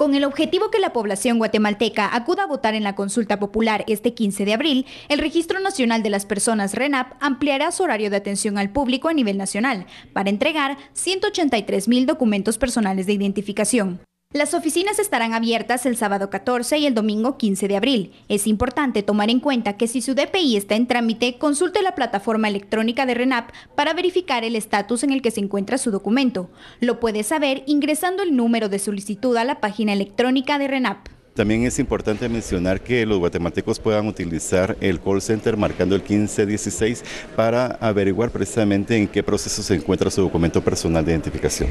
Con el objetivo que la población guatemalteca acuda a votar en la consulta popular este 15 de abril, el Registro Nacional de las Personas RENAP ampliará su horario de atención al público a nivel nacional para entregar 183 mil documentos personales de identificación. Las oficinas estarán abiertas el sábado 14 y el domingo 15 de abril. Es importante tomar en cuenta que si su DPI está en trámite, consulte la plataforma electrónica de RENAP para verificar el estatus en el que se encuentra su documento. Lo puede saber ingresando el número de solicitud a la página electrónica de RENAP. También es importante mencionar que los guatemaltecos puedan utilizar el call center marcando el 1516 para averiguar precisamente en qué proceso se encuentra su documento personal de identificación.